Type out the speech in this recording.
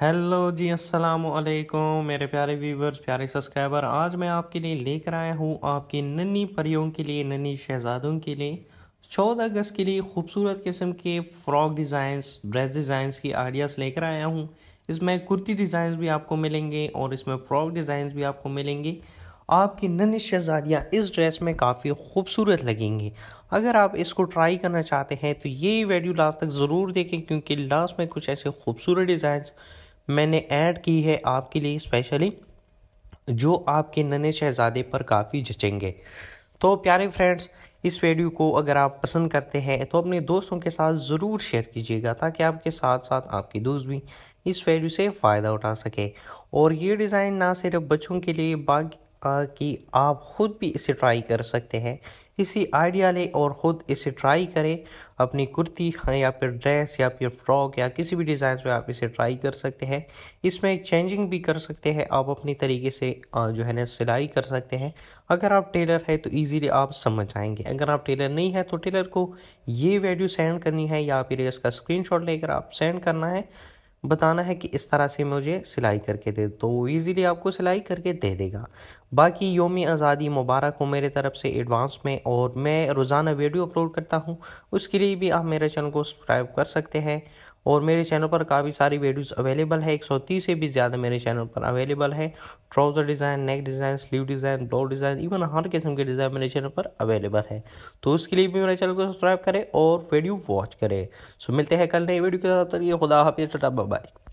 hello जी अस्सलाम वालेकुम मेरे प्यारे व्यूवर्स प्यारे सब्सक्राइबर आज मैं आपके लिए लेकर आया हूँ आपकी नन्ही परियों के लिए नन्ही शहजादों के लिए चौदह अगस्त के लिए खूबसूरत किस्म के फ्रॉक डिज़ाइंस ड्रेस डिज़ाइंस की आइडियाज़ लेकर आया हूँ इसमें कुर्ती डिज़ाइंस भी आपको मिलेंगे और इसमें फ्रॉक डिज़ाइंस भी आपको मिलेंगे आपकी नन्ही शहजादियाँ इस ड्रेस में काफ़ी खूबसूरत लगेंगी अगर आप इसको ट्राई करना चाहते हैं तो ये वीडियो लास्ट तक ज़रूर देखें क्योंकि लास्ट में कुछ ऐसे खूबसूरत डिज़ाइंस मैंने ऐड की है आपके लिए स्पेशली जो आपके नन्हे शहजादे पर काफ़ी जचेंगे तो प्यारे फ्रेंड्स इस वीडियो को अगर आप पसंद करते हैं तो अपने दोस्तों के साथ ज़रूर शेयर कीजिएगा ताकि आपके साथ साथ आपकी दोस्त भी इस वीडियो से फ़ायदा उठा सके और ये डिज़ाइन ना सिर्फ बच्चों के लिए बाकी कि आप ख़ुद भी इसे ट्राई कर सकते हैं इसी आइडिया लें और ख़ुद इसे ट्राई करें अपनी कुर्ती हाँ, या फिर ड्रेस या फिर फ्रॉक या किसी भी डिज़ाइन में आप इसे ट्राई कर सकते हैं इसमें चेंजिंग भी कर सकते हैं आप अपनी तरीके से जो है ना सिलाई कर सकते हैं अगर आप टेलर है तो ईज़िली आप समझ आएंगे अगर आप टेलर नहीं है तो टेलर को ये वीडियो सेंड करनी है या फिर इसका स्क्रीन लेकर आप सेंड करना है बताना है कि इस तरह से मुझे सिलाई करके दे तो वो ईज़िली आपको सिलाई करके दे देगा बाकी योम आज़ादी मुबारक हो मेरे तरफ से एडवांस में और मैं रोज़ाना वीडियो अपलोड करता हूँ उसके लिए भी आप मेरे चैनल को सब्सक्राइब कर सकते हैं और मेरे चैनल पर काफ़ी सारी वीडियोस अवेलेबल है 130 से भी ज़्यादा मेरे चैनल पर अवेलेबल है trouser design neck design sleeve design blow design even हर किस्म के डिज़ाइन मेरे चैनल पर अवेलेबल है तो उसके लिए भी मेरे चैनल को सब्सक्राइब करें और वीडियो वॉच करें सो मिलते हैं कल नई वीडियो के साथ खुदा हाफिज़ टाटा बाय